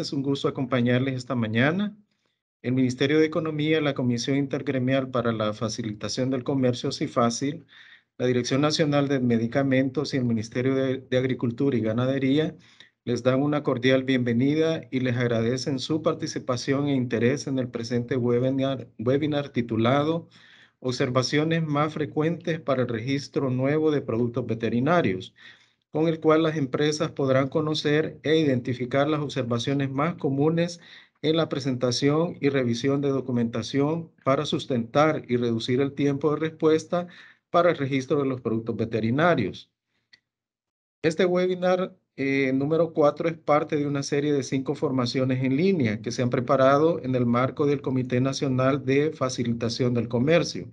Es un gusto acompañarles esta mañana. El Ministerio de Economía, la Comisión Intergremial para la Facilitación del Comercio Fácil, la Dirección Nacional de Medicamentos y el Ministerio de, Agricultura y Ganadería les dan una cordial bienvenida y les agradecen su participación e interés en el presente webinar titulado Observaciones más frecuentes para el registro nuevo de productos veterinarios, con el cual las empresas podrán conocer e identificar las observaciones más comunes en la presentación y revisión de documentación para sustentar y reducir el tiempo de respuesta para el registro de los productos veterinarios. Este webinar eh, número cuatro es parte de una serie de cinco formaciones en línea que se han preparado en el marco del Comité Nacional de Facilitación del Comercio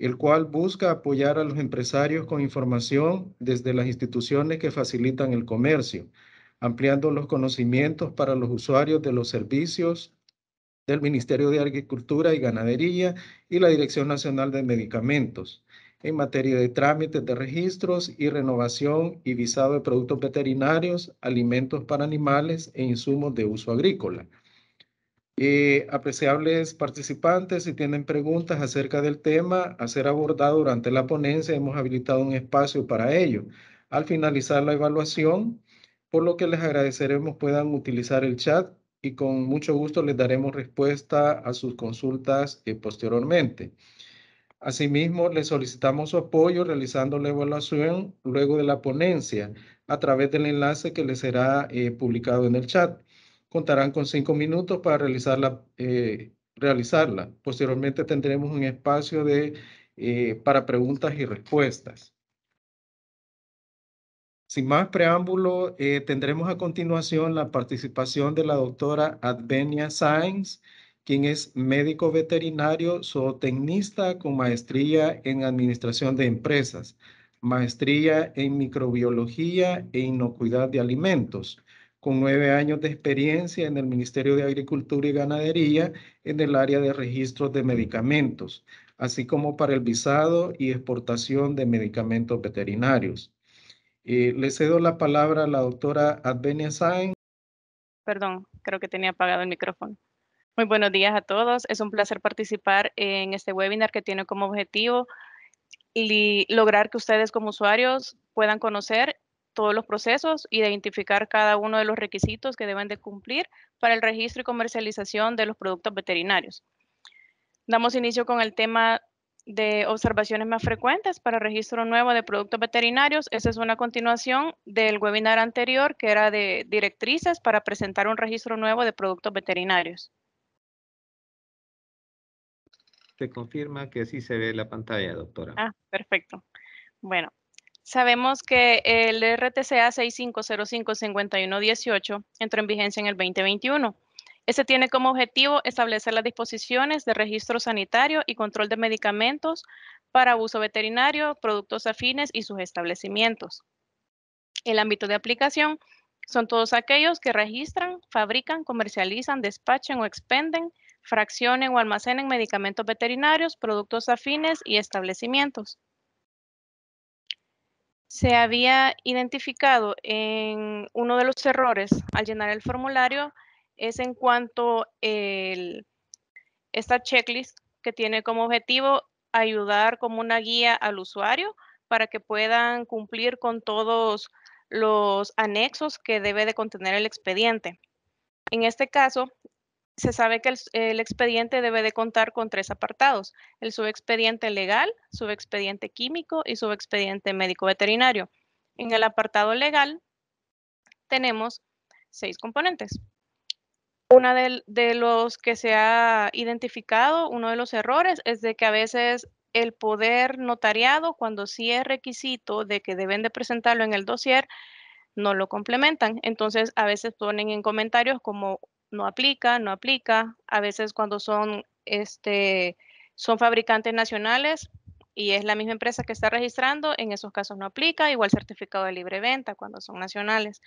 el cual busca apoyar a los empresarios con información desde las instituciones que facilitan el comercio, ampliando los conocimientos para los usuarios de los servicios del Ministerio de Agricultura y Ganadería y la Dirección Nacional de Medicamentos en materia de trámites de registros y renovación y visado de productos veterinarios, alimentos para animales e insumos de uso agrícola. Eh, apreciables participantes, si tienen preguntas acerca del tema a ser abordado durante la ponencia, hemos habilitado un espacio para ello. Al finalizar la evaluación, por lo que les agradeceremos puedan utilizar el chat y con mucho gusto les daremos respuesta a sus consultas eh, posteriormente. Asimismo, les solicitamos su apoyo realizando la evaluación luego de la ponencia a través del enlace que les será eh, publicado en el chat contarán con cinco minutos para realizarla. Eh, realizarla. Posteriormente tendremos un espacio de, eh, para preguntas y respuestas. Sin más preámbulo, eh, tendremos a continuación la participación de la doctora Advenia Sainz, quien es médico veterinario, zootecnista con maestría en administración de empresas, maestría en microbiología e inocuidad de alimentos con nueve años de experiencia en el Ministerio de Agricultura y Ganadería en el área de registros de medicamentos, así como para el visado y exportación de medicamentos veterinarios. Eh, le cedo la palabra a la doctora Advenia Sain. Perdón, creo que tenía apagado el micrófono. Muy buenos días a todos. Es un placer participar en este webinar que tiene como objetivo lograr que ustedes como usuarios puedan conocer todos los procesos, y de identificar cada uno de los requisitos que deben de cumplir para el registro y comercialización de los productos veterinarios. Damos inicio con el tema de observaciones más frecuentes para registro nuevo de productos veterinarios. Esa es una continuación del webinar anterior que era de directrices para presentar un registro nuevo de productos veterinarios. Se confirma que así se ve la pantalla, doctora. Ah, perfecto. Bueno, Sabemos que el RTCA 65055118 entró en vigencia en el 2021. Este tiene como objetivo establecer las disposiciones de registro sanitario y control de medicamentos para uso veterinario, productos afines y sus establecimientos. El ámbito de aplicación son todos aquellos que registran, fabrican, comercializan, despachen o expenden, fraccionen o almacenen medicamentos veterinarios, productos afines y establecimientos se había identificado en uno de los errores al llenar el formulario es en cuanto esta checklist que tiene como objetivo ayudar como una guía al usuario para que puedan cumplir con todos los anexos que debe de contener el expediente. En este caso, se sabe que el, expediente debe de contar con tres apartados, el subexpediente legal, subexpediente químico y subexpediente médico veterinario. En el apartado legal tenemos seis componentes. Uno de, los que se ha identificado, uno de los errores, es de que a veces el poder notariado, cuando sí es requisito de que deben de presentarlo en el dossier, no lo complementan. Entonces, a veces ponen en comentarios como no aplica, no aplica. A veces cuando son, este, son fabricantes nacionales y es la misma empresa que está registrando, en esos casos no aplica, igual certificado de libre venta cuando son nacionales.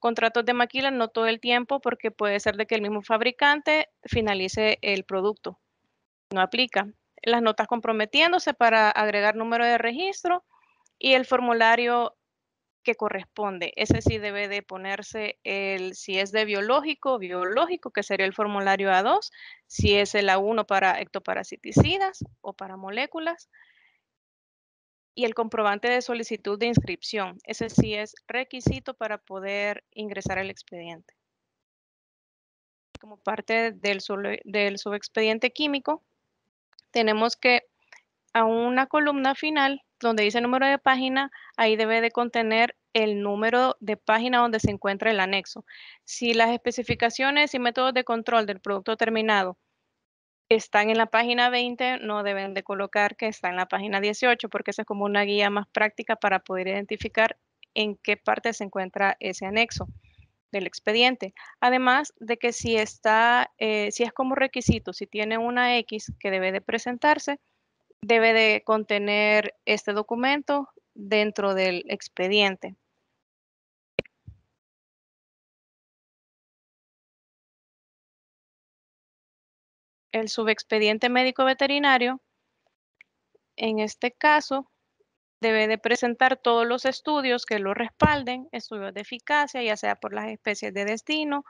Contratos de maquila no todo el tiempo porque puede ser de que el mismo fabricante finalice el producto. No aplica. Las notas comprometiéndose para agregar número de registro y el formulario que corresponde. Ese sí debe de ponerse el, si es de biológico, biológico, que sería el formulario A2, si es el A1 para ectoparasiticidas o para moléculas, y el comprobante de solicitud de inscripción. Ese sí es requisito para poder ingresar al expediente. Como parte del, del subexpediente químico, tenemos que a una columna final donde dice número de página, ahí debe de contener el número de página donde se encuentra el anexo. Si las especificaciones y métodos de control del producto terminado están en la página 20, no deben de colocar que está en la página 18, porque esa es como una guía más práctica para poder identificar en qué parte se encuentra ese anexo del expediente. Además de que si está, eh, si es como requisito, si tiene una X que debe de presentarse, debe de contener este documento dentro del expediente. El subexpediente médico veterinario, en este caso, debe de presentar todos los estudios que lo respalden, estudios de eficacia, ya sea por las especies de destino,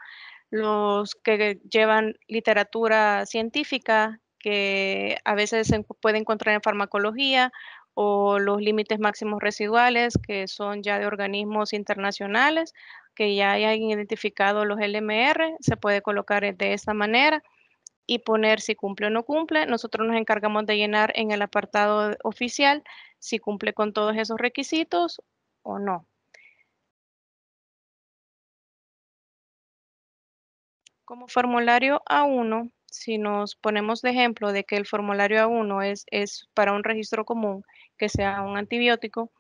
los que llevan literatura científica que a veces se puede encontrar en farmacología o los límites máximos residuales, que son ya de organismos internacionales, que ya hayan identificado los LMR, se puede colocar e-, de esta manera y poner si cumple o no cumple. Nosotros nos encargamos de llenar en el apartado oficial si cumple con todos esos requisitos o no. Como formulario A1, si nos ponemos de ejemplo de que el formulario A1 es, es para un registro común, que sea un antibiótico,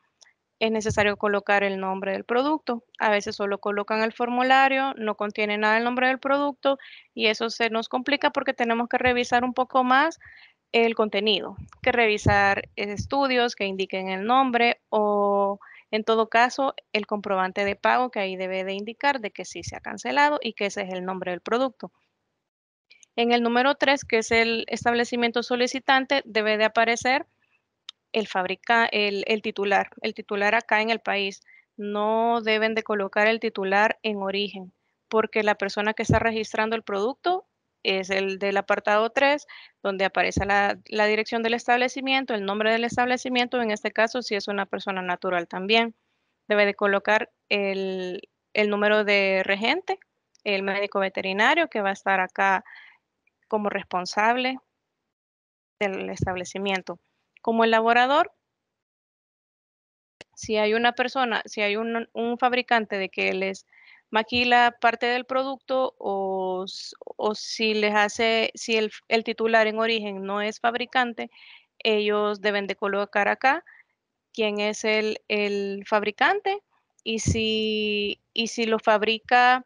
es necesario colocar el nombre del producto. A veces solo colocan el formulario, no contiene nada el nombre del producto y eso se nos complica porque tenemos que revisar un poco más el contenido, que revisar estudios que indiquen el nombre o en todo caso el comprobante de pago que ahí debe de indicar de que sí se ha cancelado y que ese es el nombre del producto. En el número 3, que es el establecimiento solicitante, debe de aparecer el, titular, el titular acá en el país. No deben de colocar el titular en origen, porque la persona que está registrando el producto es el del apartado 3, donde aparece la, dirección del establecimiento, el nombre del establecimiento, en este caso si es una persona natural también. Debe de colocar el número de regente, el médico veterinario que va a estar acá como responsable del establecimiento. Como elaborador, si hay una persona, si hay un, fabricante de que les maquila parte del producto o, o si les hace, si el, el, titular en origen no es fabricante, ellos deben de colocar acá quién es el, el fabricante y si, y si lo fabrica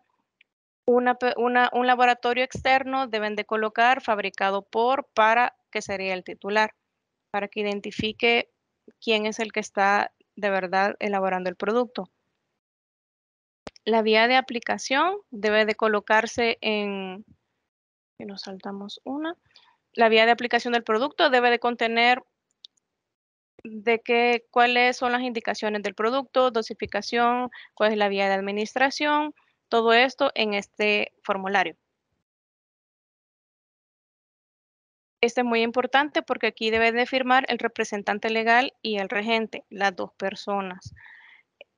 un laboratorio externo deben de colocar fabricado por, para, que sería el titular, para que identifique quién es el que está de verdad elaborando el producto. La vía de aplicación debe de colocarse en, si nos saltamos una, la vía de aplicación del producto debe de contener de qué, cuáles son las indicaciones del producto, dosificación, cuál es la vía de administración, todo esto en este formulario. Este es muy importante porque aquí debe de firmar el representante legal y el regente, las dos personas.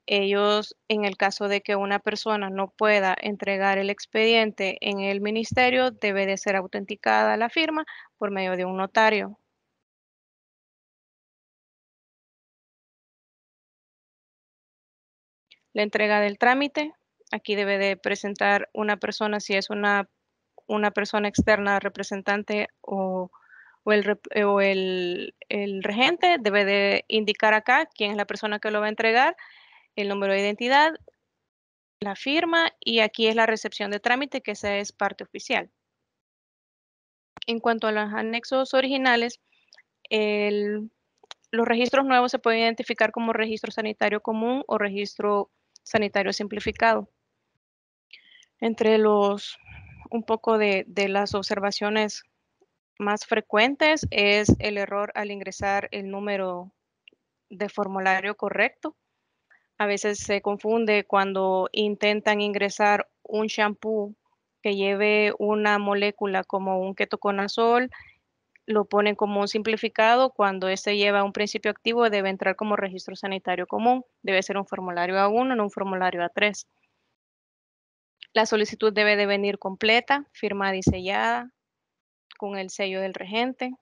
Ellos, en el caso de que una persona no pueda entregar el expediente en el ministerio, debe de ser autenticada la firma por medio de un notario. La entrega del trámite Aquí debe de presentar una persona si es una, persona externa, representante o, eh, el, regente. Debe de indicar acá quién es la persona que lo va a entregar, el número de identidad, la firma y aquí es la recepción de trámite que esa es parte oficial. En cuanto a los anexos originales, los registros nuevos se pueden identificar como registro sanitario común o registro sanitario simplificado entre los un poco de, las observaciones más frecuentes es el error al ingresar el número de formulario correcto. A veces se confunde cuando intentan ingresar un shampoo que lleve una molécula como un ketoconazol, lo ponen como un simplificado. Cuando este lleva un principio activo, debe entrar como registro sanitario común. Debe ser un formulario A1, no un formulario A3. La solicitud debe de venir completa, firmada y sellada con el sello del regente.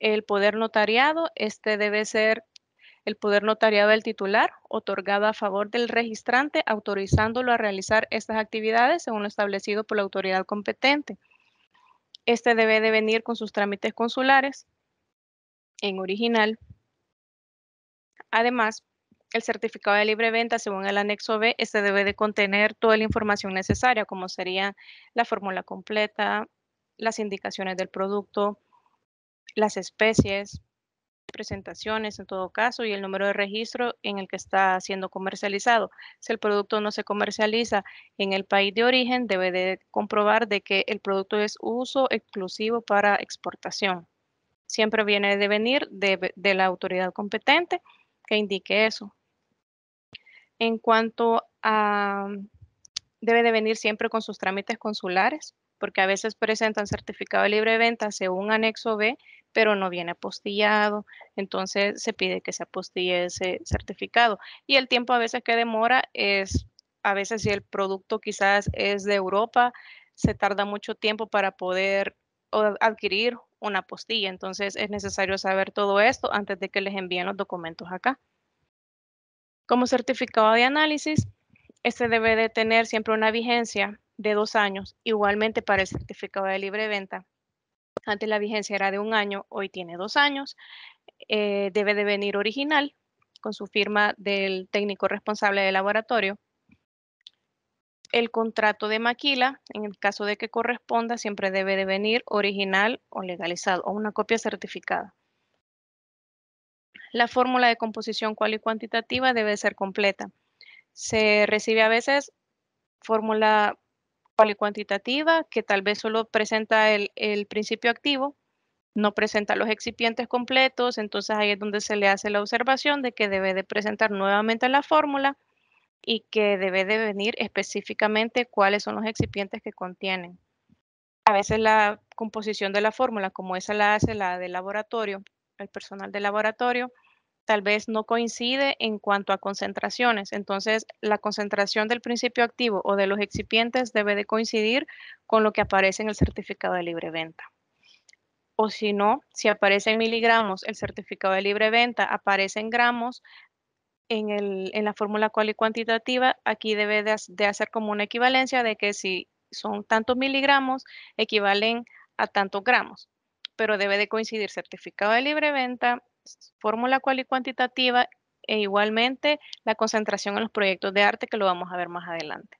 El poder notariado, este debe ser el poder notariado del titular, otorgado a favor del registrante, autorizándolo a realizar estas actividades según lo establecido por la autoridad competente. Este debe de venir con sus trámites consulares en original. Además, el certificado de libre venta, según el anexo B, este debe de contener toda la información necesaria, como sería la fórmula completa, las indicaciones del producto, las especies, presentaciones en todo caso y el número de registro en el que está siendo comercializado. Si el producto no se comercializa en el país de origen, debe de comprobar de que el producto es uso exclusivo para exportación. Siempre viene de venir de, de la autoridad competente que indique eso en cuanto a, debe de venir siempre con sus trámites consulares, porque a veces presentan certificado de libre venta según anexo B, pero no viene apostillado, entonces se pide que se apostille ese certificado. Y el tiempo a veces que demora es, a veces si el producto quizás es de Europa, se tarda mucho tiempo para poder adquirir una apostilla, entonces es necesario saber todo esto antes de que les envíen los documentos acá. Como certificado de análisis, este debe de tener siempre una vigencia de dos años, igualmente para el certificado de libre venta. Antes la vigencia era de un año, hoy tiene dos años. Eh, debe de venir original con su firma del técnico responsable del laboratorio. El contrato de maquila, en el caso de que corresponda, siempre debe de venir original o legalizado o una copia certificada. La fórmula de composición cual y cuantitativa debe ser completa. Se recibe a veces fórmula cual y cuantitativa que tal vez solo presenta el, principio activo, no presenta los excipientes completos, entonces ahí es donde se le hace la observación de que debe de presentar nuevamente la fórmula y que debe de venir específicamente cuáles son los excipientes que contienen. A veces la composición de la fórmula, como esa la hace la del laboratorio, el personal del laboratorio, tal vez no coincide en cuanto a concentraciones. Entonces, la concentración del principio activo o de los excipientes debe de coincidir con lo que aparece en el certificado de libre venta. O si no, si aparece en miligramos el certificado de libre venta, aparece en gramos, en, la fórmula cual y cuantitativa, aquí debe de, de hacer como una equivalencia de que si son tantos miligramos, equivalen a tantos gramos pero debe de coincidir certificado de libre venta fórmula cual y cuantitativa e igualmente la concentración en los proyectos de arte que lo vamos a ver más adelante.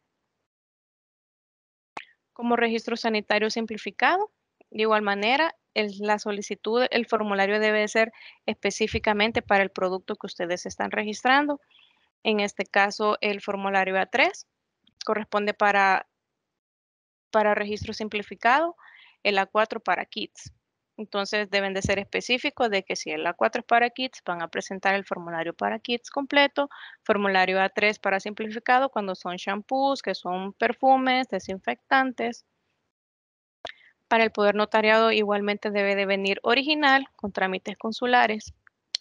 Como registro sanitario simplificado, de igual manera, la solicitud, el formulario debe ser específicamente para el producto que ustedes están registrando. En este caso, el formulario A3 corresponde para, para registro simplificado, el A4 para kits. Entonces deben de ser específicos de que si el A4 es para kits, van a presentar el formulario para kits completo, formulario A3 para simplificado cuando son shampoos, que son perfumes, desinfectantes. Para el poder notariado igualmente debe de venir original con trámites consulares,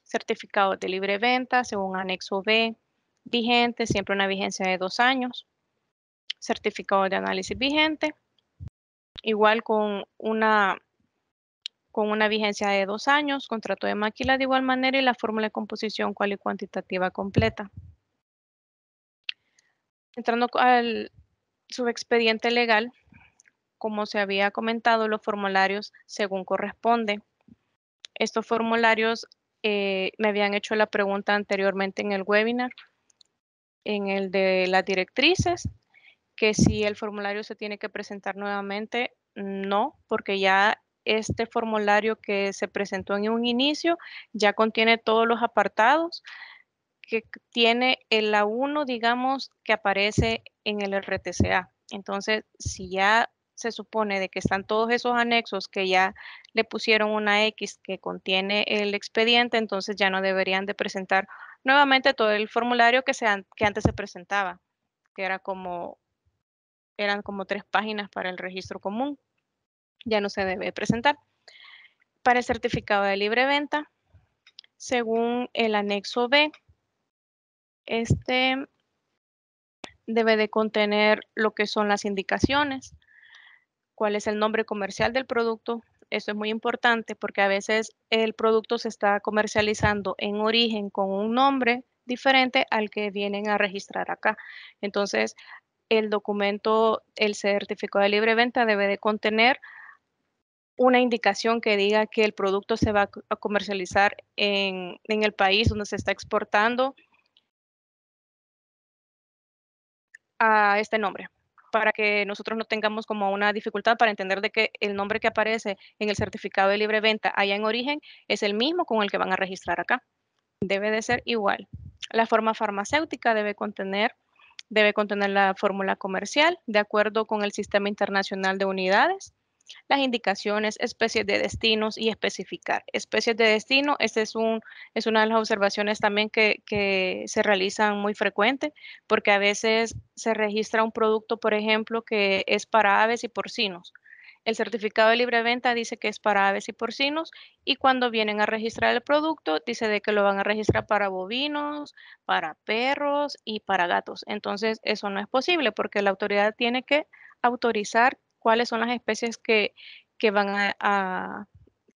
certificado de libre venta según anexo B, vigente, siempre una vigencia de dos años, certificado de análisis vigente, igual con una con una vigencia de dos años, contrato de máquina de igual manera y la fórmula de composición cual y cuantitativa completa. Entrando al subexpediente legal, como se había comentado, los formularios según corresponde. Estos formularios eh, me habían hecho la pregunta anteriormente en el webinar, en el de las directrices, que si el formulario se tiene que presentar nuevamente, no, porque ya este formulario que se presentó en un inicio ya contiene todos los apartados que tiene el A1, digamos, que aparece en el RTCA. Entonces, si ya se supone de que están todos esos anexos que ya le pusieron una X que contiene el expediente, entonces ya no deberían de presentar nuevamente todo el formulario que, se que antes se presentaba, que era como, eran como tres páginas para el registro común ya no se debe presentar. Para el certificado de libre venta, según el anexo B, este debe de contener lo que son las indicaciones, cuál es el nombre comercial del producto. Eso es muy importante porque a veces el producto se está comercializando en origen con un nombre diferente al que vienen a registrar acá. Entonces, el documento, el certificado de libre venta debe de contener una indicación que diga que el producto se va a comercializar en, el país donde se está exportando a este nombre para que nosotros no tengamos como una dificultad para entender de que el nombre que aparece en el certificado de libre venta allá en origen es el mismo con el que van a registrar acá. Debe de ser igual. La forma farmacéutica debe contener, debe contener la fórmula comercial de acuerdo con el sistema internacional de unidades las indicaciones, especies de destinos y especificar. Especies de destino, esta es, un, es una de las observaciones también que, se realizan muy frecuente, porque a veces se registra un producto, por ejemplo, que es para aves y porcinos. El certificado de libre venta dice que es para aves y porcinos y cuando vienen a registrar el producto dice de que lo van a registrar para bovinos, para perros y para gatos. Entonces eso no es posible porque la autoridad tiene que autorizar cuáles son las especies que, que van a,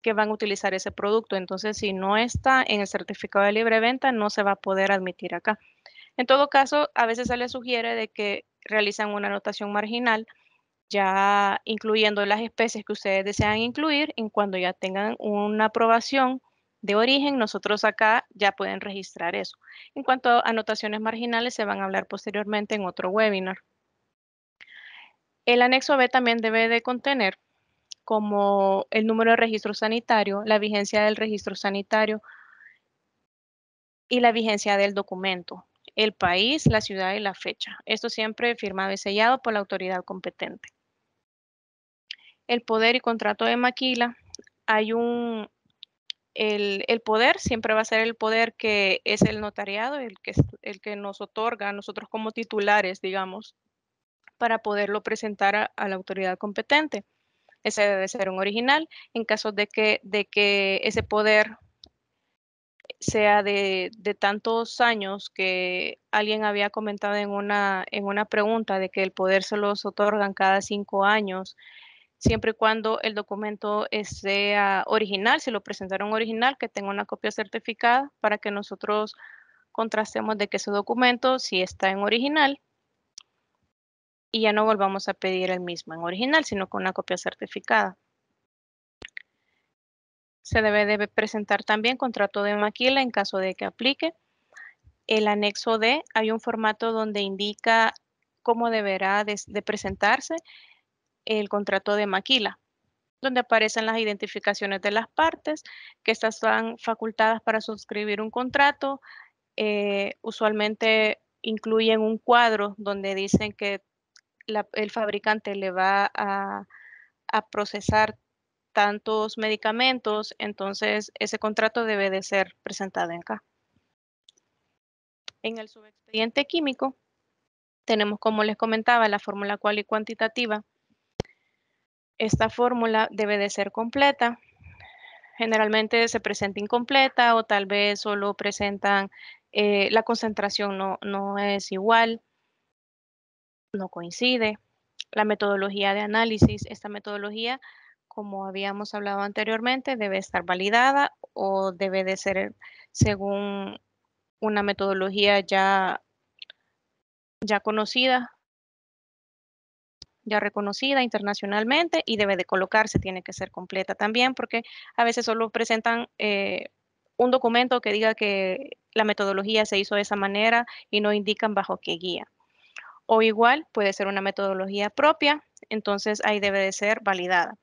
que van a utilizar ese producto. Entonces, si no está en el certificado de libre venta, no se va a poder admitir acá. En todo caso, a veces se les sugiere de que realizan una anotación marginal, ya incluyendo las especies que ustedes desean incluir, en cuando ya tengan una aprobación de origen, nosotros acá ya pueden registrar eso. En cuanto a anotaciones marginales, se van a hablar posteriormente en otro webinar. El anexo B también debe de contener como el número de registro sanitario, la vigencia del registro sanitario y la vigencia del documento, el país, la ciudad y la fecha. Esto siempre firmado y sellado por la autoridad competente. El poder y contrato de maquila. Hay un, el, poder siempre va a ser el poder que es el notariado, el que, el que nos otorga a nosotros como titulares, digamos, para poderlo presentar a, la autoridad competente. Ese debe ser un original. En caso de que, de que ese poder sea de, tantos años que alguien había comentado en una, en una pregunta de que el poder se los otorgan cada cinco años, siempre y cuando el documento sea original, si lo presentaron original, que tenga una copia certificada para que nosotros contrastemos de que ese documento, si está en original, y ya no volvamos a pedir el mismo en original, sino con una copia certificada. Se debe, presentar también contrato de maquila en caso de que aplique. El anexo D, hay un formato donde indica cómo deberá de, presentarse el contrato de maquila, donde aparecen las identificaciones de las partes que estas están facultadas para suscribir un contrato. Eh, usualmente incluyen un cuadro donde dicen que el fabricante le va a, procesar tantos medicamentos, entonces ese contrato debe de ser presentado en acá. En el subexpediente químico tenemos, como les comentaba, la fórmula cual y cuantitativa. Esta fórmula debe de ser completa. Generalmente se presenta incompleta o tal vez solo presentan eh, la concentración no, no es igual no coincide. La metodología de análisis, esta metodología, como habíamos hablado anteriormente, debe estar validada o debe de ser según una metodología ya, ya conocida, ya reconocida internacionalmente y debe de colocarse, tiene que ser completa también, porque a veces solo presentan eh, un documento que diga que la metodología se hizo de esa manera y no indican bajo qué guía o igual puede ser una metodología propia, entonces ahí debe de ser validada.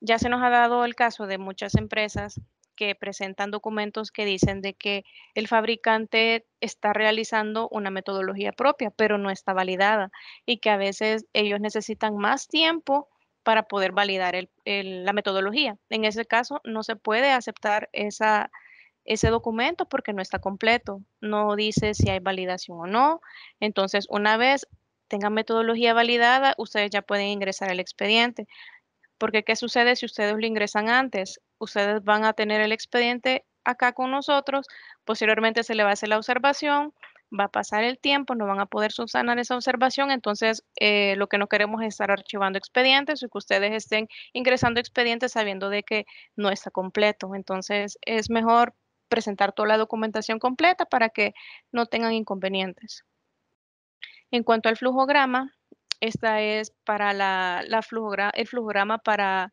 Ya se nos ha dado el caso de muchas empresas que presentan documentos que dicen de que el fabricante está realizando una metodología propia, pero no está validada y que a veces ellos necesitan más tiempo para poder validar la metodología. En ese caso, no se puede aceptar esa ese documento porque no está completo, no dice si hay validación o no. Entonces, una vez tengan metodología validada, ustedes ya pueden ingresar el expediente. Porque, ¿qué sucede si ustedes lo ingresan antes? Ustedes van a tener el expediente acá con nosotros, posteriormente se le va a hacer la observación, va a pasar el tiempo, no van a poder subsanar esa observación, entonces eh, lo que no queremos es estar archivando expedientes y que ustedes estén ingresando expedientes sabiendo de que no está completo. Entonces es mejor presentar toda la documentación completa para que no tengan inconvenientes. En cuanto al flujograma, esta es para la, el flujograma para,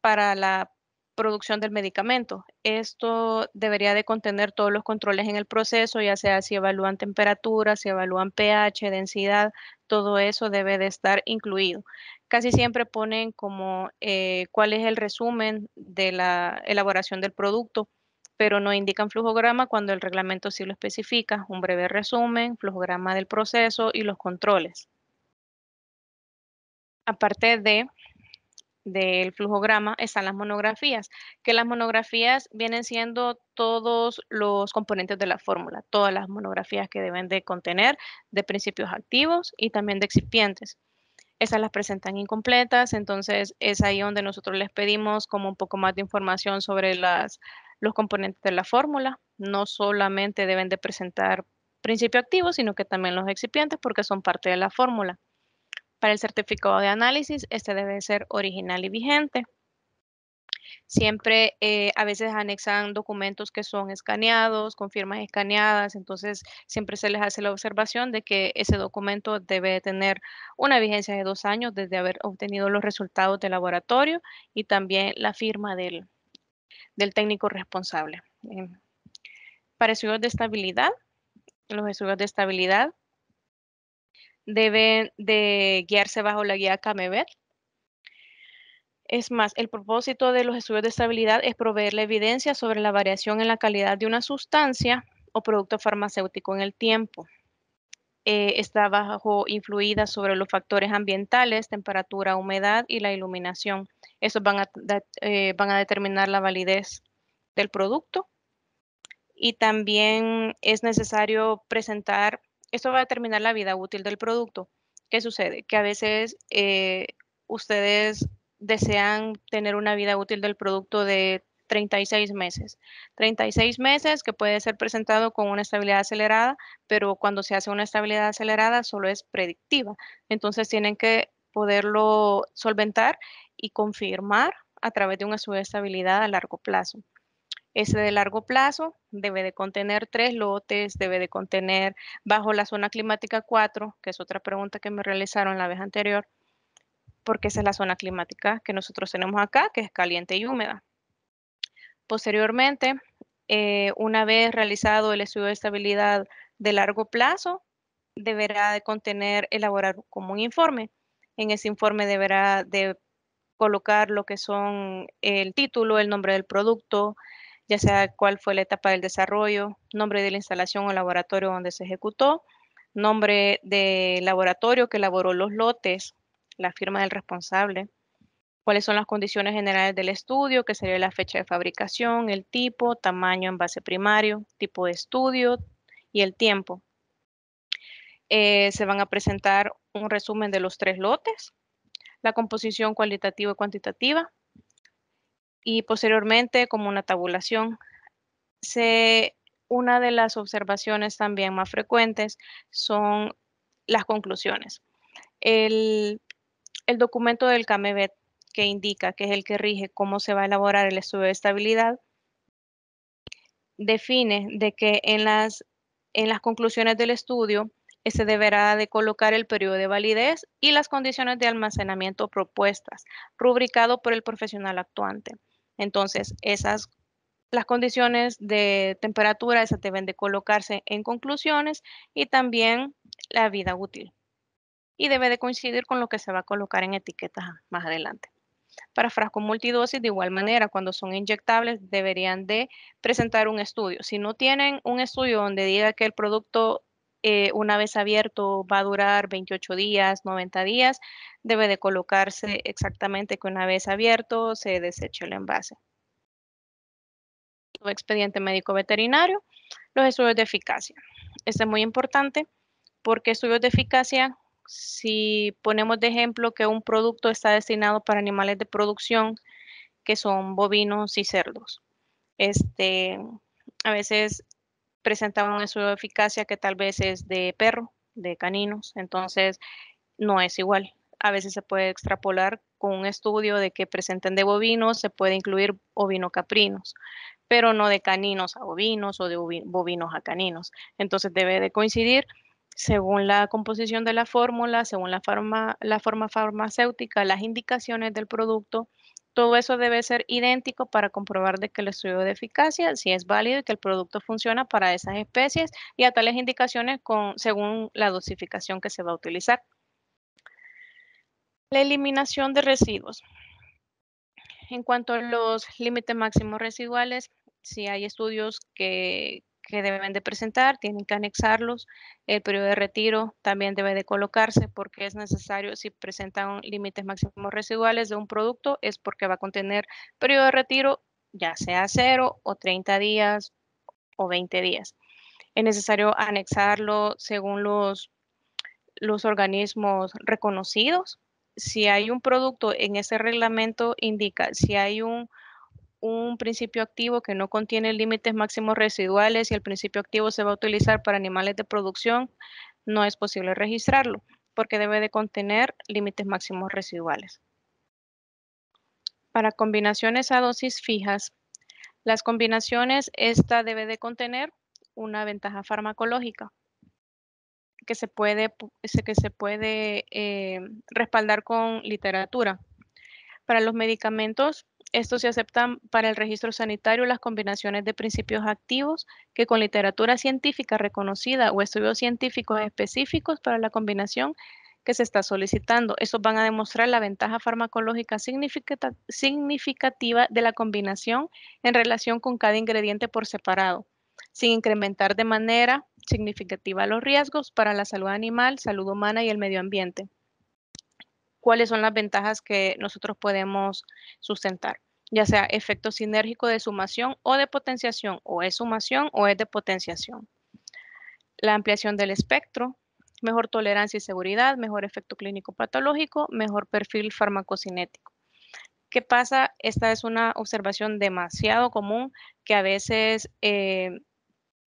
para la producción del medicamento. Esto debería de contener todos los controles en el proceso, ya sea si evalúan temperatura, si evalúan pH, densidad, todo eso debe de estar incluido. Casi siempre ponen como eh, cuál es el resumen de la elaboración del producto pero no indican flujograma cuando el reglamento sí lo especifica, un breve resumen, flujograma del proceso y los controles. Aparte de del flujograma están las monografías, que las monografías vienen siendo todos los componentes de la fórmula, todas las monografías que deben de contener de principios activos y también de excipientes. Esas las presentan incompletas, entonces es ahí donde nosotros les pedimos como un poco más de información sobre las los componentes de la fórmula. No solamente deben de presentar principio activo, sino que también los excipientes porque son parte de la fórmula. Para el certificado de análisis, este debe ser original y vigente. Siempre eh, a veces anexan documentos que son escaneados, con firmas escaneadas, entonces siempre se les hace la observación de que ese documento debe tener una vigencia de dos años desde haber obtenido los resultados del laboratorio y también la firma del, del técnico responsable. Em, para estudios de estabilidad, los estudios de estabilidad deben de guiarse bajo la guía CAMEBET. Es más, el propósito de los estudios de estabilidad es proveer la evidencia sobre la variación en la calidad de una sustancia o producto farmacéutico en el tiempo. Eh, está bajo influida sobre los factores ambientales, temperatura, humedad y la iluminación. Estos eh, van a, determinar la validez del producto. Y también es necesario presentar, esto va a determinar la vida útil del producto. ¿Qué sucede? Que a veces eh, ustedes desean tener una vida útil del producto de 36 meses. 36 meses que puede ser presentado con una estabilidad acelerada, pero cuando se hace una estabilidad acelerada solo es predictiva. Entonces tienen que poderlo solventar y confirmar a través de un estudio de estabilidad a largo plazo. Ese de largo plazo debe de contener tres lotes, debe de contener bajo la zona climática 4, que es otra pregunta que me realizaron la vez anterior, porque esa es la zona climática que nosotros tenemos acá, que es caliente y húmeda. Posteriormente, eh, una vez realizado el estudio de estabilidad de largo plazo, deberá de contener, elaborar como un informe. En ese informe deberá de colocar lo que son el título, el nombre del producto, ya sea cuál fue la etapa del desarrollo, nombre de la instalación o laboratorio donde se ejecutó, nombre de laboratorio que elaboró los lotes, la firma del responsable, cuáles son las condiciones generales del estudio, que sería la fecha de fabricación, el tipo, tamaño en base primario, tipo de estudio y el tiempo. Eh, se van a presentar un resumen de los tres lotes, la composición cualitativa y cuantitativa y posteriormente como una tabulación. Se, una de las observaciones también más frecuentes son las conclusiones. El, el documento del CAMEBET que indica que es el que rige cómo se va a elaborar el estudio de estabilidad, define de que en las, en las conclusiones del estudio se deberá de colocar el periodo de validez y las condiciones de almacenamiento propuestas, rubricado por el profesional actuante. Entonces, esas las condiciones de temperatura esas deben de colocarse en conclusiones y también la vida útil. Y debe de coincidir con lo que se va a colocar en etiquetas más adelante. Para frasco multidosis, de igual manera, cuando son inyectables, deberían de presentar un estudio. Si no tienen un estudio donde diga que el producto eh, una vez abierto va a durar 28 días, 90 días. Debe de colocarse exactamente que una vez abierto se deseche el envase. expediente médico veterinario, los estudios de eficacia. Este es muy importante porque estudios de eficacia, si ponemos de ejemplo que un producto está destinado para animales de producción, que son bovinos y cerdos. Este, a veces presentaban en su eficacia que tal vez es de perro, de caninos, entonces no es igual. A veces se puede extrapolar con un estudio de que presenten de bovinos, se puede incluir ovino-caprinos, pero no de caninos a bovinos o de bovinos a caninos. Entonces debe de coincidir según la composición de la fórmula, según la la forma farmacéutica, las indicaciones del producto todo eso debe ser idéntico para comprobar de que el estudio de eficacia, si es válido y que el producto funciona para esas especies y a tales indicaciones con, según la dosificación que se va a utilizar. La eliminación de residuos. En cuanto a los límites máximos residuales, si hay estudios que, que deben de presentar, tienen que anexarlos. El periodo de retiro también debe de colocarse porque es necesario, si presentan límites máximos residuales de un producto, es porque va a contener periodo de retiro, ya sea cero o 30 días o 20 días. Es necesario anexarlo según los, los organismos reconocidos. Si hay un producto en ese reglamento indica, si hay un un principio activo que no contiene límites máximos residuales y el principio activo se va a utilizar para animales de producción, no es posible registrarlo porque debe de contener límites máximos residuales. Para combinaciones a dosis fijas, las combinaciones, esta debe de contener una ventaja farmacológica que se puede, que se puede eh, respaldar con literatura. Para los medicamentos, estos se aceptan para el registro sanitario las combinaciones de principios activos que con literatura científica reconocida o estudios científicos específicos para la combinación que se está solicitando. Estos van a demostrar la ventaja farmacológica significativa de la combinación en relación con cada ingrediente por separado, sin incrementar de manera significativa los riesgos para la salud animal, salud humana y el medio ambiente cuáles son las ventajas que nosotros podemos sustentar, ya sea efecto sinérgico de sumación o de potenciación, o es sumación o es de potenciación. La ampliación del espectro, mejor tolerancia y seguridad, mejor efecto clínico patológico, mejor perfil farmacocinético. ¿Qué pasa? Esta es una observación demasiado común que a veces eh,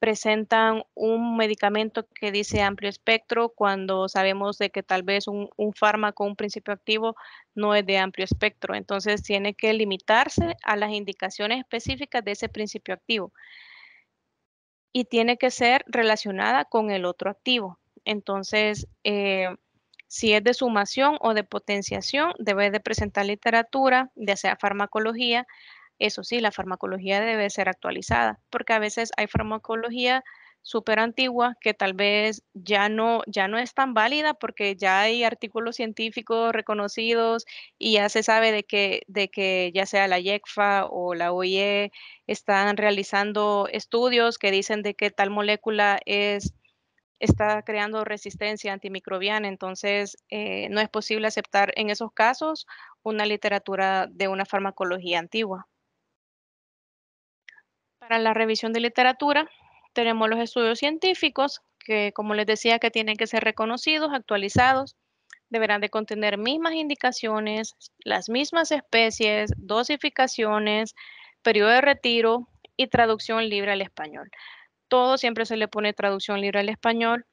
presentan un medicamento que dice amplio espectro cuando sabemos de que tal vez un, un fármaco, un principio activo no es de amplio espectro. Entonces tiene que limitarse a las indicaciones específicas de ese principio activo y tiene que ser relacionada con el otro activo. Entonces, eh, si es de sumación o de potenciación, debe de presentar literatura, ya sea farmacología, eso sí, la farmacología debe ser actualizada, porque a veces hay farmacología súper antigua que tal vez ya no, ya no es tan válida porque ya hay artículos científicos reconocidos y ya se sabe de que, de que ya sea la IECFA o la OIE están realizando estudios que dicen de que tal molécula es está creando resistencia antimicrobiana, entonces eh, no es posible aceptar en esos casos una literatura de una farmacología antigua. Para la revisión de literatura tenemos los estudios científicos que, como les decía, que tienen que ser reconocidos, actualizados, deberán de contener mismas indicaciones, las mismas especies, dosificaciones, periodo de retiro y traducción libre al español. Todo siempre se le pone traducción libre al español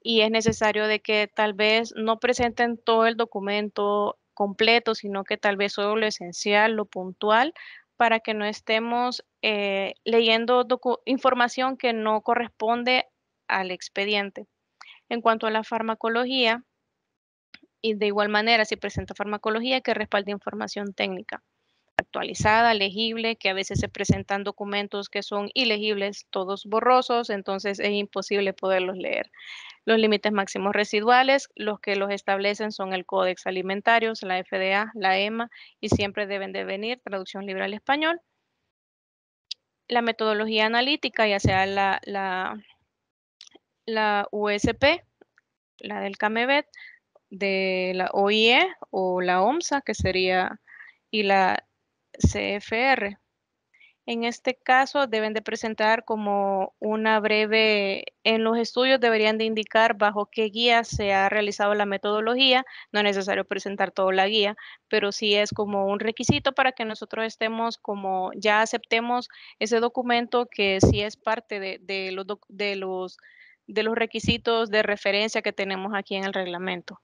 y es necesario de que tal vez no presenten todo el documento completo, sino que tal vez solo lo esencial, lo puntual, para que no estemos eh, leyendo información que no corresponde al expediente. En cuanto a la farmacología, y de igual manera, si presenta farmacología que respalde información técnica actualizada, legible, que a veces se presentan documentos que son ilegibles, todos borrosos, entonces es imposible poderlos leer. Los límites máximos residuales, los que los establecen son el Códex Alimentarios, la FDA, la EMA y siempre deben de venir traducción libre al español. La metodología analítica, ya sea la, la, la USP, la del CAMEBET, de la OIE o la OMSA, que sería, y la CFR. En este caso deben de presentar como una breve, en los estudios deberían de indicar bajo qué guía se ha realizado la metodología, no es necesario presentar toda la guía, pero sí es como un requisito para que nosotros estemos como, ya aceptemos ese documento que sí es parte de, los, de, los, de los requisitos de referencia que tenemos aquí en el reglamento.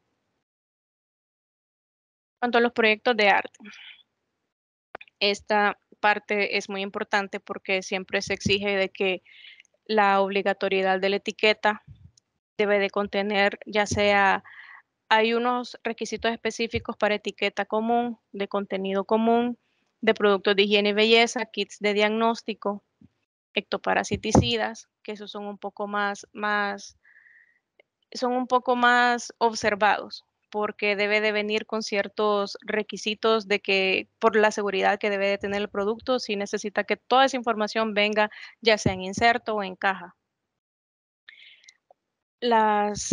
En cuanto a los proyectos de arte. Esta parte es muy importante porque siempre se exige de que la obligatoriedad de la etiqueta debe de contener ya sea hay unos requisitos específicos para etiqueta común, de contenido común, de productos de higiene y belleza, kits de diagnóstico, ectoparasiticidas, que esos son un poco más, más, son un poco más observados porque debe de venir con ciertos requisitos de que por la seguridad que debe de tener el producto, si necesita que toda esa información venga ya sea en inserto o en caja. Las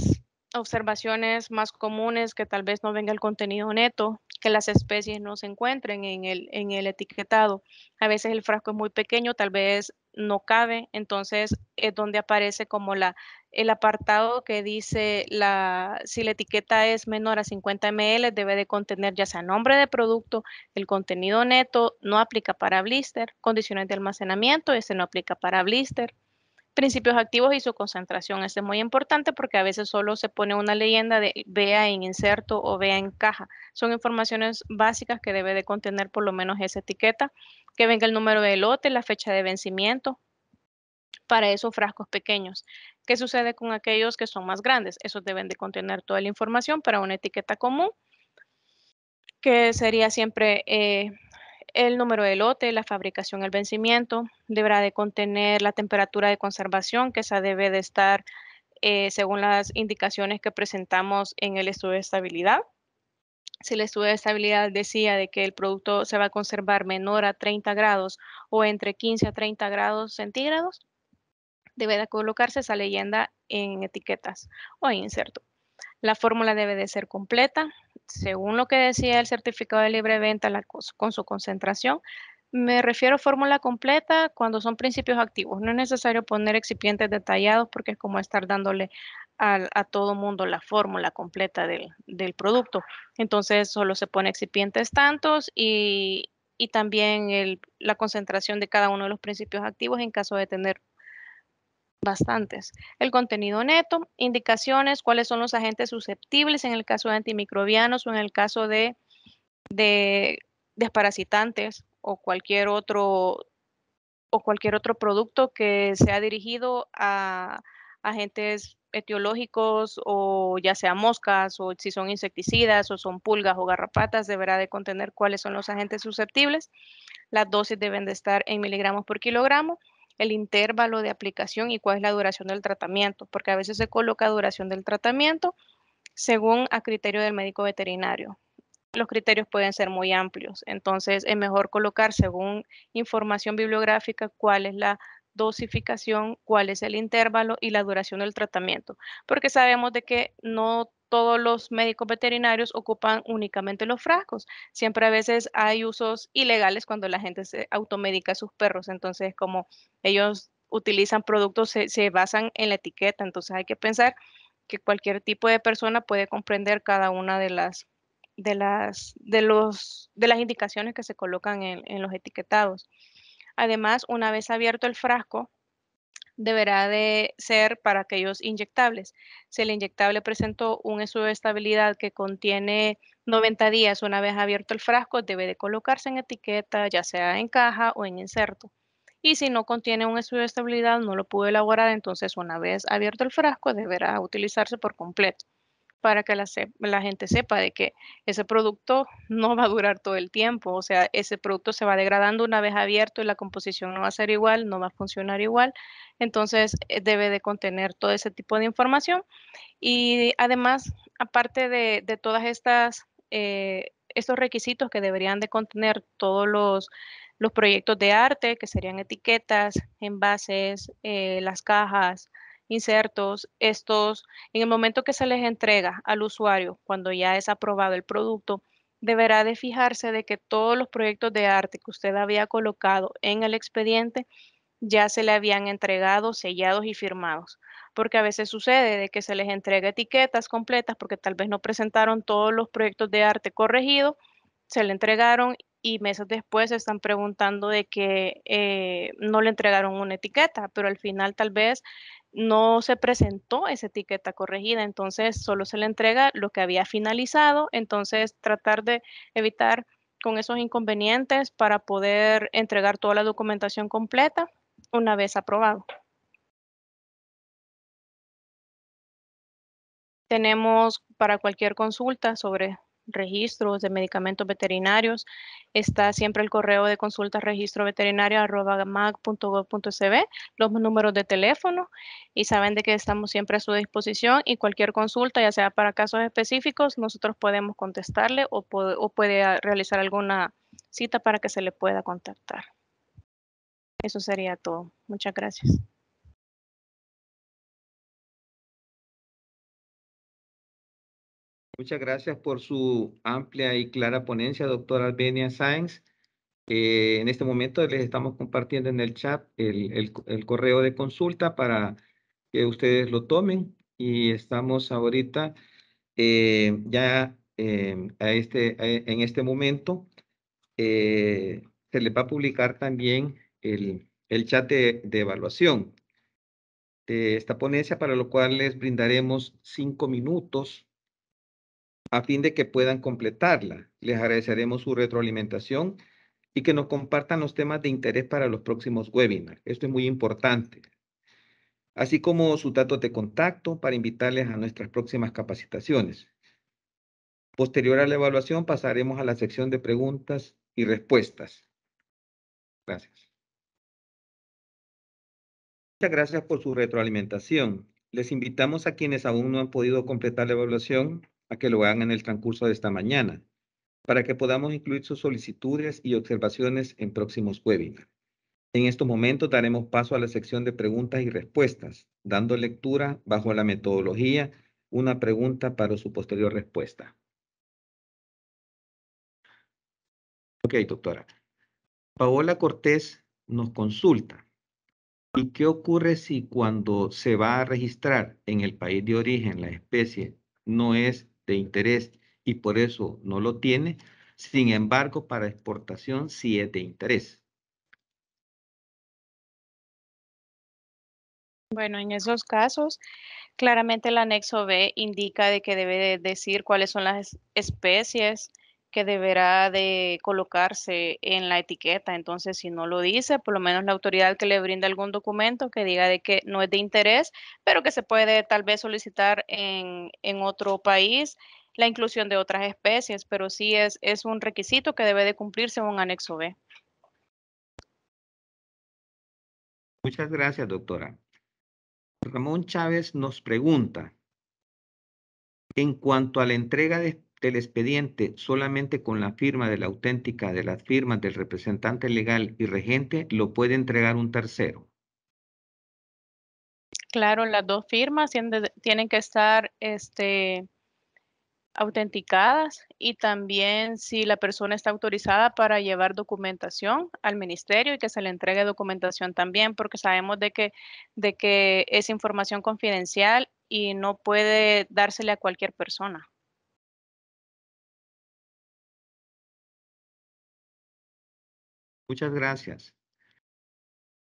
observaciones más comunes que tal vez no venga el contenido neto, que las especies no se encuentren en el, etiquetado. A veces el frasco es muy pequeño, tal vez no cabe, entonces es donde aparece como la, el apartado que dice la, si la etiqueta es menor a 50 ml, debe de contener ya sea nombre de producto, el contenido neto, no aplica para blister, condiciones de almacenamiento, ese no aplica para blister, principios activos y su concentración. Este es muy importante porque a veces solo se pone una leyenda de vea en inserto o vea en caja. Son informaciones básicas que debe de contener por lo menos esa etiqueta, que venga el número de lote, la fecha de vencimiento, para esos frascos pequeños. ¿Qué sucede con aquellos que son más grandes? Esos deben de contener toda la información para una etiqueta común, que sería siempre eh, el número de lote, la fabricación, el vencimiento, deberá de contener la temperatura de conservación, que esa debe de estar eh, según las indicaciones que presentamos en el estudio de estabilidad. Si el estudio de estabilidad decía de que el producto se va a conservar menor a 30 grados o entre 15 a 30 grados centígrados, debe de colocarse esa leyenda en etiquetas o inserto. La fórmula debe de ser completa, según lo que decía el certificado de libre venta la, con su concentración, me refiero a fórmula completa cuando son principios activos. No es necesario poner excipientes detallados porque es como estar dándole a, todo mundo la fórmula completa del, producto. Entonces solo se pone excipientes tantos y, también la concentración de cada uno de los principios activos en caso de tener bastantes. El contenido neto, indicaciones, cuáles son los agentes susceptibles en el caso de antimicrobianos o en el caso de, de desparasitantes o cualquier otro o cualquier otro producto que sea dirigido a agentes etiológicos o ya sea moscas o si son insecticidas o son pulgas o garrapatas, deberá de contener cuáles son los agentes susceptibles. Las dosis deben de estar en miligramos por kilogramo el intervalo de aplicación y cuál es la duración del tratamiento, porque a veces se coloca duración del tratamiento según a criterio del médico veterinario. Los criterios pueden ser muy amplios, entonces es mejor colocar según información bibliográfica cuál es la dosificación, cuál es el intervalo y la duración del tratamiento, porque sabemos de que no todos los médicos veterinarios ocupan únicamente los frascos. Siempre a veces hay usos ilegales cuando la gente se automedica a sus perros, entonces como ellos utilizan productos se, basan en la etiqueta, entonces hay que pensar que cualquier tipo de persona puede comprender cada una de las de las de los de las indicaciones que se colocan en los etiquetados. Además, una vez abierto el frasco, deberá de ser para aquellos inyectables. Si el inyectable presentó un estudio de estabilidad que contiene 90 días una vez abierto el frasco, debe de colocarse en etiqueta, ya sea en caja o en inserto. Y si no contiene un estudio de estabilidad, no lo pudo elaborar, entonces una vez abierto el frasco, deberá utilizarse por completo para que la, gente sepa de que ese producto no va a durar todo el tiempo, o sea, ese producto se va degradando una vez abierto y la composición no va a ser igual, no va a funcionar igual, entonces eh, debe de contener todo ese tipo de información y además, aparte de, todos todas estas, eh, estos requisitos que deberían de contener todos los, proyectos de arte, que serían etiquetas, envases, eh, las cajas, insertos, estos, en el momento que se les entrega al usuario, cuando ya es aprobado el producto, deberá de fijarse de que todos los proyectos de arte que usted había colocado en el expediente ya se le habían entregado, sellados y firmados. Porque a veces sucede de que se les entrega etiquetas completas porque tal vez no presentaron todos los proyectos de arte corregidos, se le entregaron y meses después se están preguntando de que eh, no le entregaron una etiqueta, pero al final tal vez no se presentó esa etiqueta corregida, entonces solo se le entrega lo que había finalizado, entonces tratar de evitar con esos inconvenientes para poder entregar toda la documentación completa una vez aprobado. Tenemos para cualquier consulta sobre registros de medicamentos veterinarios. Está siempre el correo de consulta registro veterinario arroba los números de teléfono y saben de que estamos siempre a su disposición y cualquier consulta, ya sea para casos específicos, nosotros podemos contestarle o puede ah, realizar alguna cita para que se le pueda contactar. Eso sería todo. Muchas gracias. Muchas gracias por su amplia y clara ponencia, doctora Albenia Sáenz. Eh, en este momento les estamos compartiendo en el chat el, correo de consulta para que ustedes lo tomen y estamos ahorita eh, ya eh, a este, en este momento. se les va a publicar también el, chat de, de evaluación de esta ponencia, para lo cual les brindaremos cinco minutos a fin de que puedan completarla. Les agradeceremos su retroalimentación y que nos compartan los temas de interés para los próximos webinars. Esto es muy importante. Así como su dato de contacto para invitarles a nuestras próximas capacitaciones. Posterior a la evaluación pasaremos a la sección de preguntas y respuestas. Gracias. Muchas gracias por su retroalimentación. Les invitamos a quienes aún no han podido completar la evaluación a que lo hagan en el transcurso de esta mañana, para que podamos incluir sus solicitudes y observaciones en próximos webinars. En estos momentos daremos paso a la sección de preguntas y respuestas, dando lectura bajo la metodología una pregunta para su posterior respuesta. Ok, doctora. Paola Cortés nos consulta. ¿Y qué ocurre si cuando se va a registrar en el país de origen la especie no es de interés y por eso no lo tiene. Sin embargo, para exportación sí es de interés. Bueno, en esos casos, claramente el anexo B indica de que debe decir cuáles son las especies, que deberá de colocarse en la etiqueta. Entonces, si no lo dice, por lo menos la autoridad que le brinde algún documento que diga de que no es de interés, pero que se puede tal vez solicitar en, otro país la inclusión de otras especies, pero sí es, es un requisito que debe de cumplirse en un anexo B. Muchas gracias, doctora. Ramón Chávez nos pregunta, en cuanto a la entrega de del expediente solamente con la firma de la auténtica de las firmas del representante legal y regente lo puede entregar un tercero. Claro, las dos firmas tienen que estar este, autenticadas y también si la persona está autorizada para llevar documentación al ministerio y que se le entregue documentación también, porque sabemos de que, de que es información confidencial y no puede dársele a cualquier persona. Muchas gracias.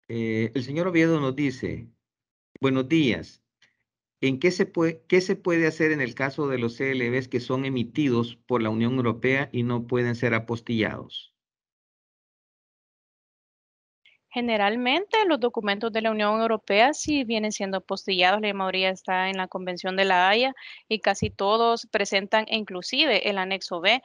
Eh, el señor Oviedo nos dice, buenos días. ¿En qué se, puede, qué se puede hacer en el caso de los CLBs que son emitidos por la Unión Europea y no pueden ser apostillados? Generalmente los documentos de la Unión Europea sí vienen siendo apostillados, la mayoría está en la Convención de la Haya y casi todos presentan inclusive el anexo B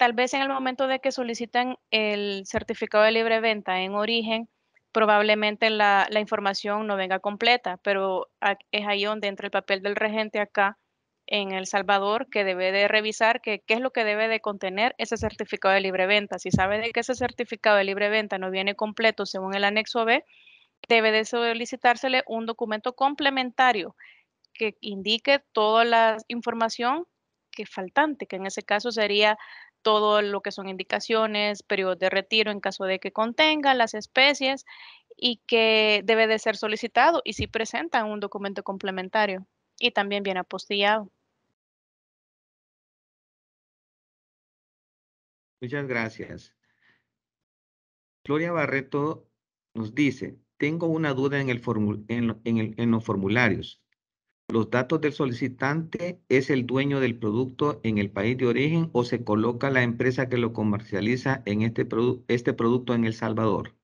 tal vez en el momento de que solicitan el certificado de libre venta en origen, probablemente la, información no venga completa, pero es ahí donde entra el papel del regente acá en El Salvador que debe de revisar qué es lo que debe de contener ese certificado de libre venta. Si sabe de que ese certificado de libre venta no viene completo según el anexo B, debe de solicitársele un documento complementario que indique toda la información que faltante, que en ese caso sería todo lo que son indicaciones, periodo de retiro en caso de que contenga las especies y que debe de ser solicitado y si presentan un documento complementario y también bien apostillado. Muchas gracias. Gloria Barreto nos dice, tengo una duda en, el, en los formularios. Los datos del solicitante es el dueño del producto en el país de origen o se coloca la empresa que lo comercializa en este, este producto en El Salvador.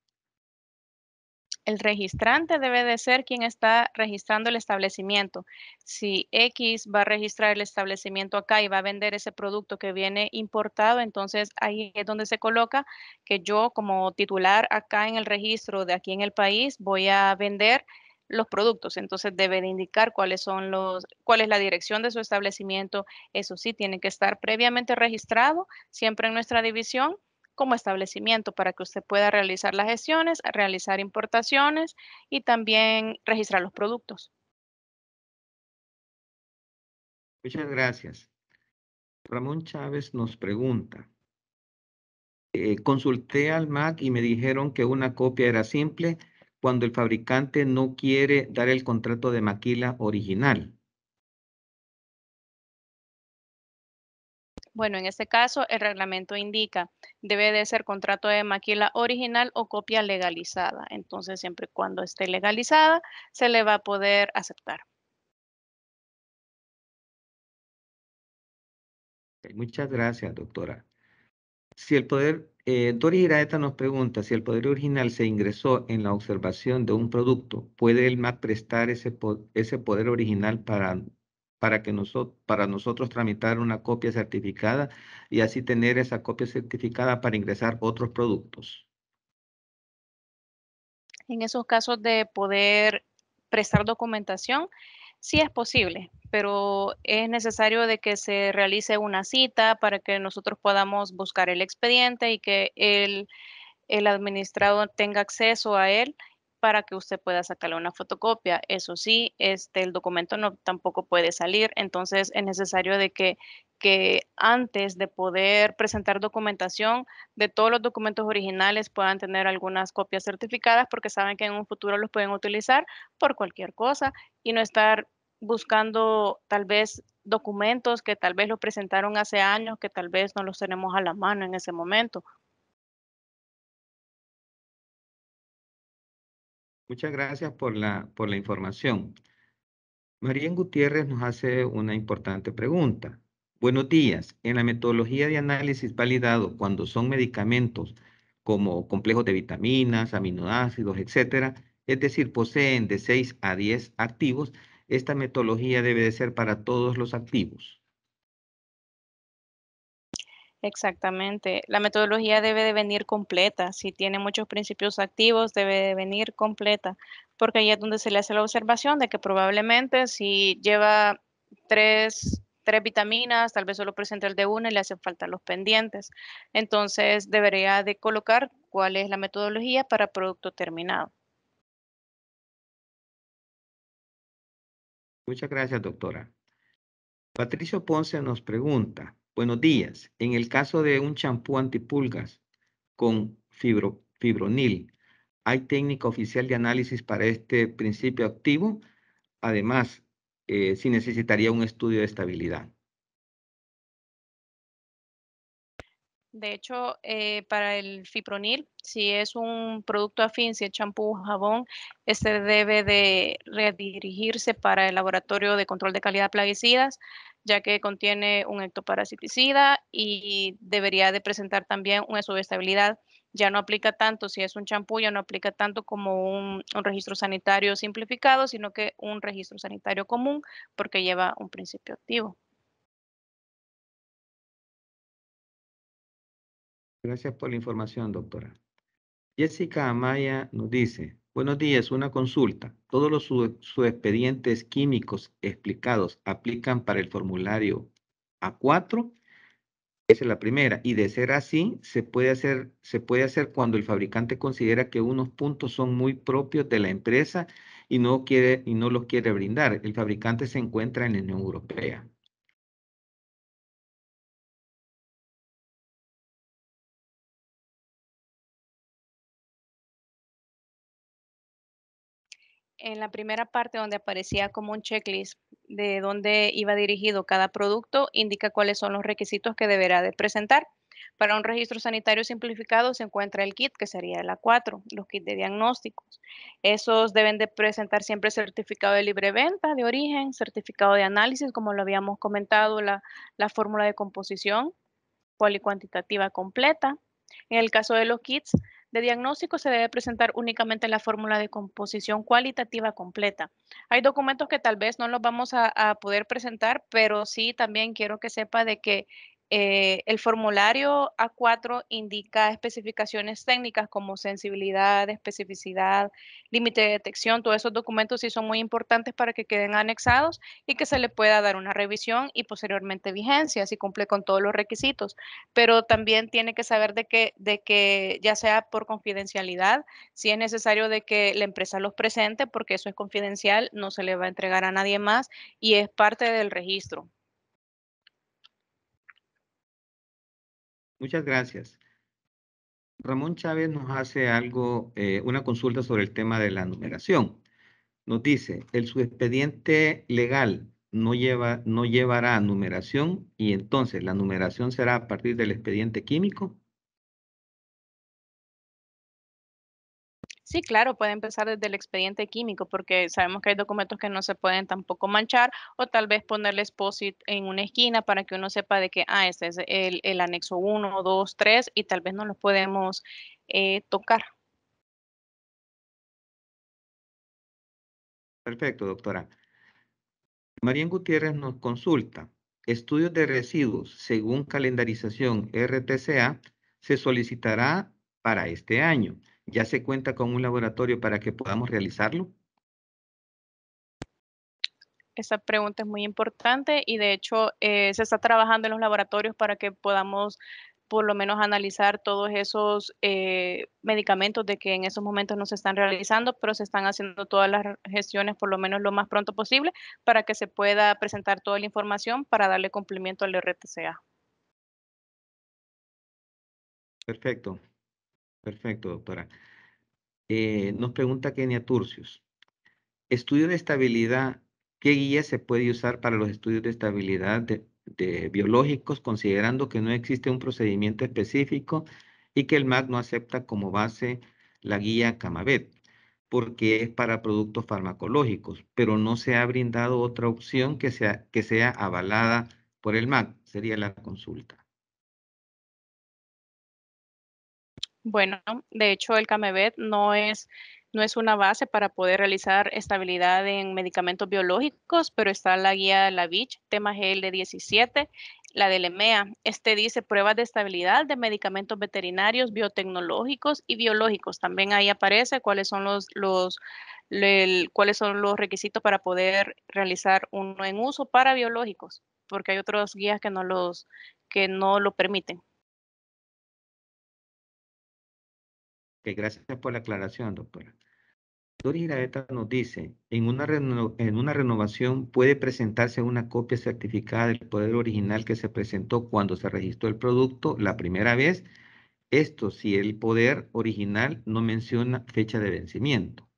El registrante debe de ser quien está registrando el establecimiento. Si X va a registrar el establecimiento acá y va a vender ese producto que viene importado, entonces ahí es donde se coloca que yo como titular acá en el registro de aquí en el país voy a vender los productos. Entonces deben indicar cuáles son los, cuál es la dirección de su establecimiento. Eso sí, tiene que estar previamente registrado, siempre en nuestra división como establecimiento para que usted pueda realizar las gestiones, realizar importaciones y también registrar los productos. Muchas gracias. Ramón Chávez nos pregunta, eh, consulté al MAC y me dijeron que una copia era simple, cuando el fabricante no quiere dar el contrato de maquila original. Bueno, en este caso el reglamento indica debe de ser contrato de maquila original o copia legalizada. Entonces, siempre y cuando esté legalizada, se le va a poder aceptar. Muchas gracias, doctora. Si el poder Dori eh, Doris Iraeta nos pregunta si el poder original se ingresó en la observación de un producto, ¿puede el MAC prestar ese, poder original para, que para nosotros tramitar una copia certificada y así tener esa copia certificada para ingresar otros productos? En esos casos de poder prestar documentación, Sí es posible, pero es necesario de que se realice una cita para que nosotros podamos buscar el expediente y que el, el administrador tenga acceso a él para que usted pueda sacarle una fotocopia. Eso sí, este, el documento no, tampoco puede salir, entonces es necesario de que, que antes de poder presentar documentación de todos los documentos originales puedan tener algunas copias certificadas porque saben que en un futuro los pueden utilizar por cualquier cosa y no estar buscando tal vez documentos que tal vez los presentaron hace años, que tal vez no los tenemos a la mano en ese momento. Muchas gracias por la, información. María Gutiérrez nos hace una importante pregunta. Buenos días. En la metodología de análisis validado, cuando son medicamentos como complejos de vitaminas, aminoácidos, etcétera, es decir, poseen de 6 a 10 activos, esta metodología debe de ser para todos los activos. Exactamente. La metodología debe de venir completa. Si tiene muchos principios activos, debe de venir completa, porque ahí es donde se le hace la observación de que probablemente si lleva tres, tres vitaminas, tal vez solo presenta el de una y le hacen falta los pendientes. Entonces debería de colocar cuál es la metodología para producto terminado. Muchas gracias, doctora. Patricio Ponce nos pregunta, Buenos días. En el caso de un champú antipulgas con fibronil, ¿hay técnica oficial de análisis para este principio activo? Además, eh, si necesitaría un estudio de estabilidad. De hecho, eh, para el fipronil, si es un producto afín, si es champú o jabón, este debe de redirigirse para el laboratorio de control de calidad plaguicidas, ya que contiene un ectoparasiticida y debería de presentar también una subestabilidad ya no aplica tanto, si es un champú, ya no aplica tanto como un, registro sanitario simplificado, sino que un registro sanitario común porque lleva un principio activo. Gracias por la información, doctora. Jessica Amaya nos dice, buenos días, una consulta. ¿Todos los subexpedientes expedientes químicos explicados aplican para el formulario A4? Esa es la primera. Y de ser así, se puede, hacer, se puede hacer cuando el fabricante considera que unos puntos son muy propios de la empresa y no, quiere, y no los quiere brindar. El fabricante se encuentra en la Unión Europea. en la primera parte donde aparecía como un checklist de dónde iba dirigido cada producto, indica cuáles son los requisitos que deberá de presentar. Para un registro sanitario simplificado se encuentra el kit, que sería el A4, los kits de diagnósticos. Esos deben de presentar siempre certificado de libre venta de origen, certificado de análisis, como lo habíamos comentado, la, fórmula de composición cual y cuantitativa completa. En el caso de los kits, de diagnóstico se debe presentar únicamente la fórmula de composición cualitativa completa. Hay documentos que tal vez no los vamos a, a poder presentar, pero sí también quiero que sepa de que eh, el formulario A4 indica especificaciones técnicas como sensibilidad, especificidad, límite de detección. Todos esos documentos sí son muy importantes para que queden anexados y que se le pueda dar una revisión y posteriormente vigencia si cumple con todos los requisitos. Pero también tiene que saber de que, de que ya sea por confidencialidad, si es necesario de que la empresa los presente porque eso es confidencial, no se le va a entregar a nadie más y es parte del registro. Muchas gracias. Ramón Chávez nos hace algo, eh, una consulta sobre el tema de la numeración. Nos dice, el subexpediente legal no, lleva, no llevará numeración y entonces la numeración será a partir del expediente químico. Sí, claro, puede empezar desde el expediente químico, porque sabemos que hay documentos que no se pueden tampoco manchar, o tal vez ponerle it en una esquina para que uno sepa de que, ah, este es el, anexo 1, 2, 3, y tal vez no los podemos eh, tocar. Perfecto, doctora. María Gutiérrez nos consulta. Estudios de residuos según calendarización RTCA se solicitará para este año. ¿Ya se cuenta con un laboratorio para que podamos realizarlo? Esa pregunta es muy importante y de hecho eh, se está trabajando en los laboratorios para que podamos por lo menos analizar todos esos eh, medicamentos de que en esos momentos no se están realizando, pero se están haciendo todas las gestiones por lo menos lo más pronto posible para que se pueda presentar toda la información para darle cumplimiento al RTCA. Perfecto. Perfecto, doctora. Eh, nos pregunta Kenia Turcios. Estudio de estabilidad, ¿qué guía se puede usar para los estudios de estabilidad de, biológicos considerando que no existe un procedimiento específico y que el MAC no acepta como base la guía Camavet? porque es para productos farmacológicos, pero no se ha brindado otra opción que sea, que sea avalada por el MAC, sería la consulta. Bueno, de hecho el CAMEVET no es, no es una base para poder realizar estabilidad en medicamentos biológicos, pero está la guía de la BICH, tema GL17, la del EMEA. Este dice pruebas de estabilidad de medicamentos veterinarios, biotecnológicos y biológicos. También ahí aparece cuáles son los, los cuáles son los requisitos para poder realizar uno en uso para biológicos, porque hay otros guías que no los que no lo permiten. gracias por la aclaración, doctora. Doris Giraeta nos dice, en una renovación puede presentarse una copia certificada del poder original que se presentó cuando se registró el producto la primera vez. Esto si el poder original no menciona fecha de vencimiento.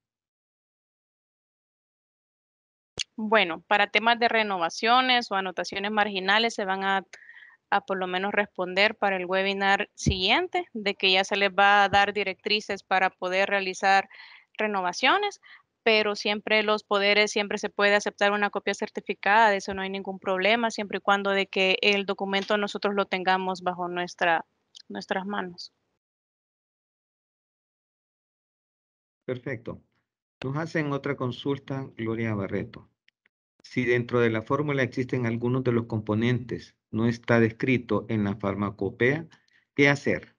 Bueno, para temas de renovaciones o anotaciones marginales se van a a por lo menos responder para el webinar siguiente, de que ya se les va a dar directrices para poder realizar renovaciones, pero siempre los poderes, siempre se puede aceptar una copia certificada, de eso no hay ningún problema, siempre y cuando de que el documento nosotros lo tengamos bajo nuestra, nuestras manos. Perfecto. Nos hacen otra consulta, Gloria Barreto. Si dentro de la fórmula existen algunos de los componentes no está descrito en la farmacopea, ¿qué hacer?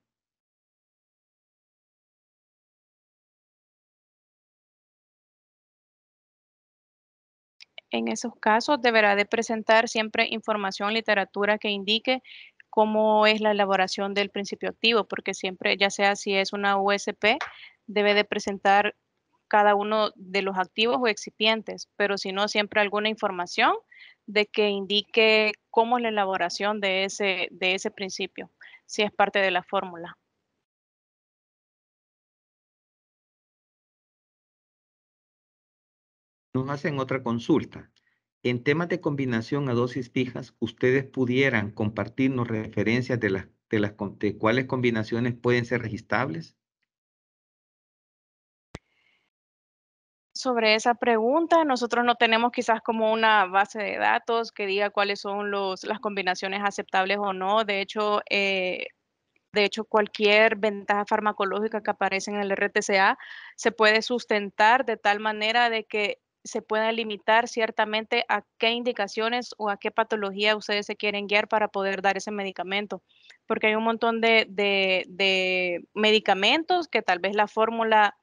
En esos casos deberá de presentar siempre información, literatura que indique cómo es la elaboración del principio activo, porque siempre, ya sea si es una USP, debe de presentar cada uno de los activos o excipientes, pero si no, siempre alguna información de que indique cómo es la elaboración de ese, de ese principio, si es parte de la fórmula. Nos hacen otra consulta. En temas de combinación a dosis fijas, ustedes pudieran compartirnos referencias de las, de las de cuáles combinaciones pueden ser registrables. sobre esa pregunta. Nosotros no tenemos quizás como una base de datos que diga cuáles son los, las combinaciones aceptables o no. De hecho, eh, de hecho, cualquier ventaja farmacológica que aparece en el RTCA se puede sustentar de tal manera de que se pueda limitar ciertamente a qué indicaciones o a qué patología ustedes se quieren guiar para poder dar ese medicamento. Porque hay un montón de medicamentos que tal vez la fórmula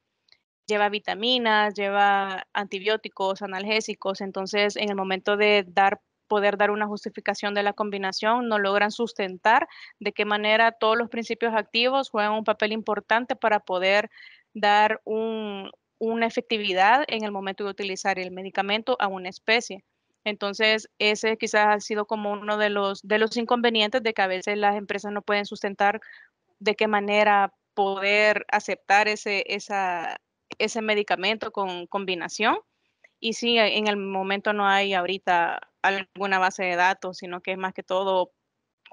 lleva vitaminas, lleva antibióticos, analgésicos, entonces en el momento de dar poder dar una justificación de la combinación, no logran sustentar de qué manera todos los principios activos juegan un papel importante para poder dar una efectividad en el momento de utilizar el medicamento a una especie. Entonces, ese quizás ha sido como uno de los, de los inconvenientes de que a veces las empresas no pueden sustentar de qué manera poder aceptar ese, esa, ese medicamento con combinación. Y si en el momento no hay ahorita alguna base de datos, sino que es más que todo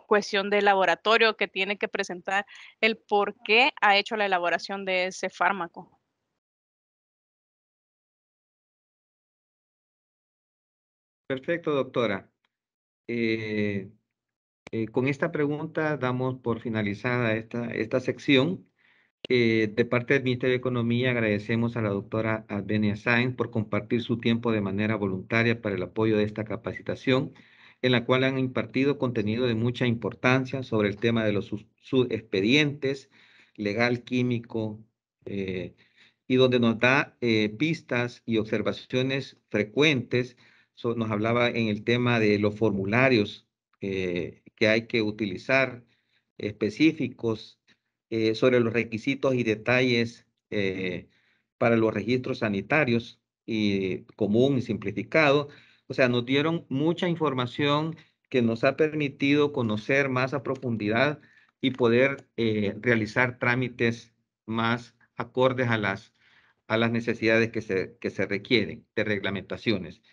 cuestión de laboratorio que tiene que presentar el por qué ha hecho la elaboración de ese fármaco. Perfecto, doctora. Eh, eh, con esta pregunta damos por finalizada esta, esta sección de parte del Ministerio de Economía agradecemos a la doctora Advenia Sainz por compartir su tiempo de manera voluntaria para el apoyo de esta capacitación, en la cual han impartido contenido de mucha importancia sobre el tema de los expedientes legal, químico, eh, y donde nos da eh, pistas y observaciones frecuentes. nos hablaba en el tema de los formularios eh, que hay que utilizar específicos eh, sobre los requisitos y detalles eh, para los registros sanitarios y común y simplificado. O sea, nos dieron mucha información que nos ha permitido conocer más a profundidad y poder eh, realizar trámites más acordes a las, a las necesidades que se, que se requieren de reglamentaciones.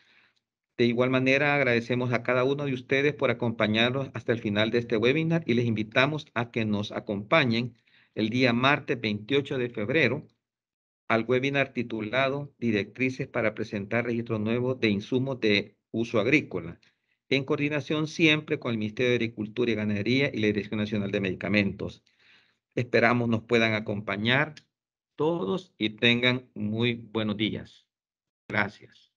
De igual manera, agradecemos a cada uno de ustedes por acompañarnos hasta el final de este webinar y les invitamos a que nos acompañen el día martes 28 de febrero al webinar titulado Directrices para presentar registros nuevos de insumos de uso agrícola, en coordinación siempre con el Ministerio de Agricultura y Ganadería y la Dirección Nacional de Medicamentos. Esperamos nos puedan acompañar todos y tengan muy buenos días. Gracias.